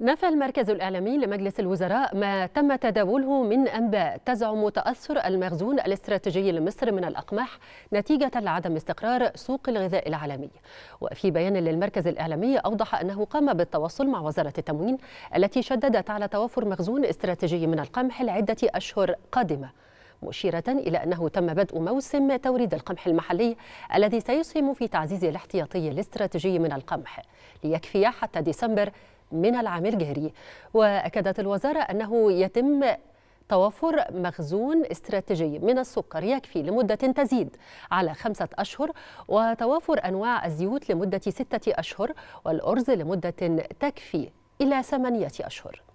نفى المركز الإعلامي لمجلس الوزراء ما تم تداوله من أنباء تزعم تأثر المخزون الاستراتيجي لمصر من الأقماح نتيجة لعدم استقرار سوق الغذاء العالمي وفي بيان للمركز الإعلامي أوضح أنه قام بالتواصل مع وزارة التموين التي شددت على توفر مخزون استراتيجي من القمح لعدة أشهر قادمة مشيرة إلى أنه تم بدء موسم توريد القمح المحلي الذي سيسهم في تعزيز الاحتياطي الاستراتيجي من القمح ليكفي حتى ديسمبر من العام الجاري وأكدت الوزارة أنه يتم توفر مخزون استراتيجي من السكر يكفي لمدة تزيد على خمسة أشهر وتوافر أنواع الزيوت لمدة ستة أشهر والأرز لمدة تكفي إلى ثمانية أشهر